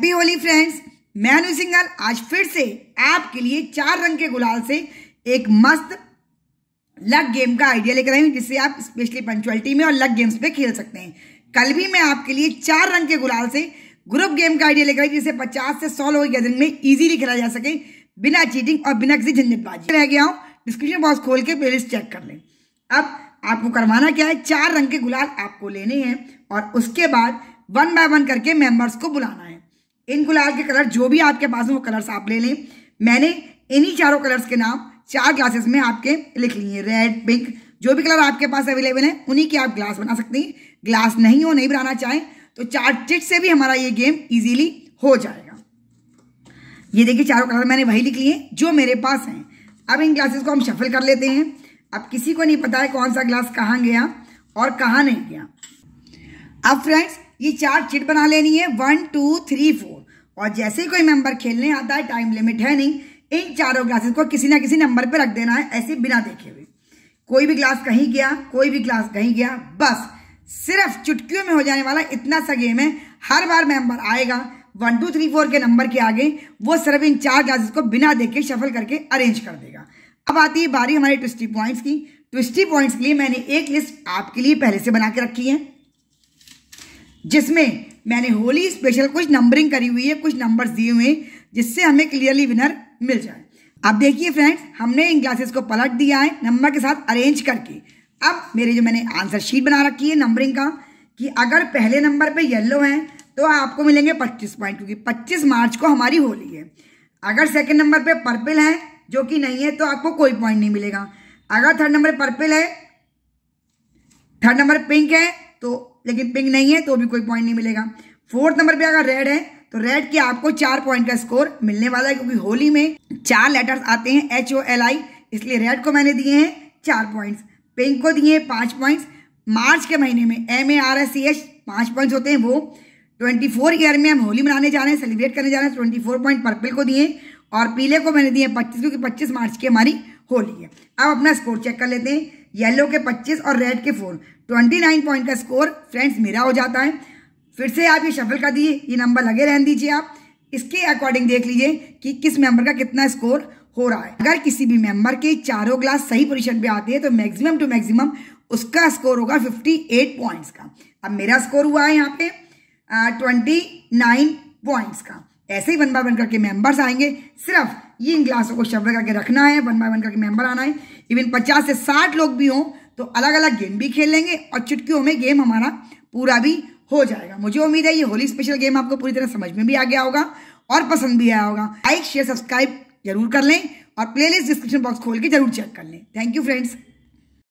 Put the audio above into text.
happy Holi friends मैं अनु single आज फिर से आपके लिए चार रंग के गुलाल से एक मस्त लक गेम का आइडिया लेकर आई हूँ जिससे आप स्पेशली पंचुअलिटी में और लक गेम्स पे खेल सकते हैं कल भी मैं आपके लिए चार रंग के गुलाल से ग्रुप गेम का आइडिया लेकर आई जिसे पचास से सौ लोग गैदरिंग में ईजिली खेला जा सके बिना चीटिंग और बिना किसी झंझटबाजी रह गया हूँ डिस्क्रिप्शन बॉक्स खोल के प्लेलिस्ट चेक कर लें अब आपको करवाना क्या है चार रंग के गुलाल आपको लेने हैं और उसके बाद वन बाय वन करके मेंबर्स को बुलाना है इन गुलाल के कलर जो भी आपके पास हैं वो कलर्स आप ले लें मैंने इन्हीं चारों कलर्स के नाम चार ग्लासेस में आपके लिख लिए रेड पिंक जो भी कलर आपके पास अवेलेबल है उन्हीं की आप ग्लास बना सकते हैं ग्लास नहीं हो नहीं बनाना चाहें तो चार चिट से भी हमारा ये गेम इजीली हो जाएगा ये देखिए चारों कलर मैंने वही लिख लिए जो मेरे पास हैं अब इन ग्लासेस को हम शफल कर लेते हैं अब किसी को नहीं पता है कौन सा ग्लास कहाँ गया और कहाँ नहीं गया अब फ्रेंड्स ये चार चिट बना लेनी है वन टू थ्री फोर और जैसे ही कोई मेंबर खेलने आता है टाइम लिमिट है नहीं इन चारों ग्लासेस को किसी ना किसी नंबर पर रख देना है ऐसे बिना देखे हुए कोई भी ग्लास कहीं गया कोई भी ग्लास कहीं गया बस सिर्फ चुटकियों में हो जाने वाला इतना सा गेम है हर बार मेंबर आएगा वन टू थ्री फोर के नंबर के आगे वो सिर्फ इन चार ग्लासेस को बिना देखे शफल करके अरेंज कर देगा अब आती है बारी हमारे ट्विस्टी पॉइंट्स की ट्विस्टी पॉइंट्स के लिए मैंने एक लिस्ट आपके लिए पहले से बना के रखी है जिसमें मैंने होली स्पेशल कुछ नंबरिंग करी हुई है कुछ नंबर्स दिए हुए हैं जिससे हमें क्लियरली विनर मिल जाए अब देखिए फ्रेंड्स हमने इन क्लासेस को पलट दिया है नंबर के साथ अरेंज करके अब मेरे जो मैंने आंसर शीट बना रखी है नंबरिंग का कि अगर पहले नंबर पे येलो है तो आपको मिलेंगे 25 पॉइंट क्योंकि 25 मार्च को हमारी होली है अगर सेकंड नंबर पे पर्पल है जो कि नहीं है तो आपको कोई पॉइंट नहीं मिलेगा अगर थर्ड नंबर पर्पल है थर्ड नंबर पिंक है तो लेकिन पिंक नहीं है तो भी कोई पॉइंट नहीं मिलेगा फोर्थ नंबर पे अगर रेड है तो रेड के आपको चार पॉइंट का स्कोर मिलने वाला है क्योंकि होली में चार लेटर्स आते हैं एच ओ एल आई इसलिए रेड को मैंने दिए हैं चार पॉइंट्स पिंक को दिए हैं पांच पॉइंट्स मार्च के महीने में M A R C H एच पांच पॉइंट्स होते हैं वो ट्वेंटी फोर ईयर में हम होली मनाने जा रहे हैं सेलिब्रेट करने जा रहे हैं ट्वेंटी फोर पॉइंट पर्पल को दिए और पीले को मैंने दिए पच्चीस क्योंकि पच्चीस मार्च की हमारी होली है अब अपना स्कोर चेक कर लेते हैं येलो के 25 और रेड के 4 29 पॉइंट का स्कोर फ्रेंड्स मेरा हो जाता है फिर से आप ये शफल कर दिए ये नंबर लगे रहने दीजिए आप इसके अकॉर्डिंग देख लीजिए कि किस मेंबर का कितना स्कोर हो रहा है अगर किसी भी मेंबर के चारों ग्लास सही पोजिशन पे आती है तो मैक्सिमम टू मैक्सिमम उसका स्कोर होगा 58 पॉइंट्स का अब मेरा स्कोर हुआ है यहाँ पे ट्वेंटी नाइन पॉइंट्स का ऐसे ही वन बाय वन करके मेंबर्स आएंगे सिर्फ ये इन ग्लासों को शब्द करके रखना है वन बाय वन करके मेंबर आना है इवन पचास से साठ लोग भी हों तो अलग अलग गेम भी खेल लेंगे और चुटकियों में गेम हमारा पूरा भी हो जाएगा मुझे उम्मीद है ये होली स्पेशल गेम आपको पूरी तरह समझ में भी आ गया होगा और पसंद भी आया होगा लाइक शेयर सब्सक्राइब जरूर कर लें और प्लेलिस्ट डिस्क्रिप्शन बॉक्स खोल के जरूर चेक कर लें थैंक यू फ्रेंड्स